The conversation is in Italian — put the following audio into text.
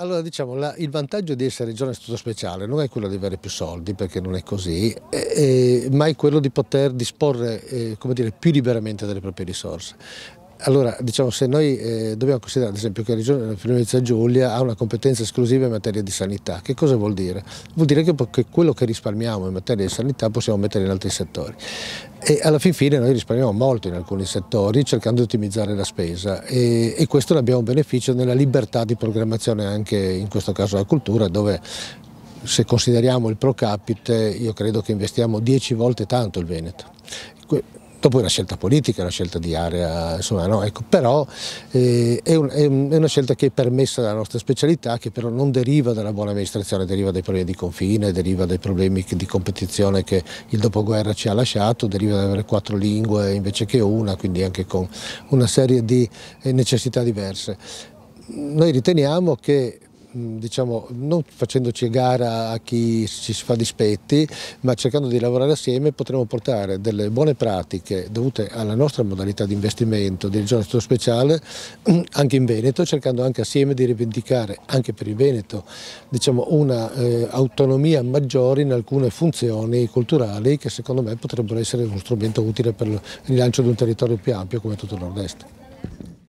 Allora diciamo, la, il vantaggio di essere giovane istituto speciale non è quello di avere più soldi, perché non è così, eh, eh, ma è quello di poter disporre eh, dire, più liberamente delle proprie risorse. Allora, diciamo, se noi eh, dobbiamo considerare ad esempio che la Regione della Friulenza Giulia ha una competenza esclusiva in materia di sanità, che cosa vuol dire? Vuol dire che, che quello che risparmiamo in materia di sanità possiamo mettere in altri settori. E alla fin fine noi risparmiamo molto in alcuni settori cercando di ottimizzare la spesa e, e questo l'abbiamo beneficio nella libertà di programmazione anche in questo caso della cultura dove se consideriamo il pro capite io credo che investiamo 10 volte tanto il Veneto dopo è una scelta politica, è una scelta di area, insomma, no, ecco, però eh, è, un, è, una scelta che è permessa dalla nostra specialità, che però non deriva dalla buona amministrazione, deriva dai problemi di confine, deriva dai problemi di competizione che il dopoguerra ci ha lasciato, deriva da avere quattro lingue invece che una, quindi anche con una serie di eh, necessità diverse. Noi riteniamo che Mm, diciamo, non facendoci gara a chi ci fa dispetti, ma cercando di lavorare assieme potremo portare delle buone pratiche dovute alla nostra modalità di investimento di regione speciale anche in Veneto, cercando anche assieme di rivendicare anche per il Veneto diciamo, una eh, autonomia maggiore in alcune funzioni culturali che secondo me potrebbero essere uno strumento utile per il rilancio di un territorio più ampio come tutto il nord-est.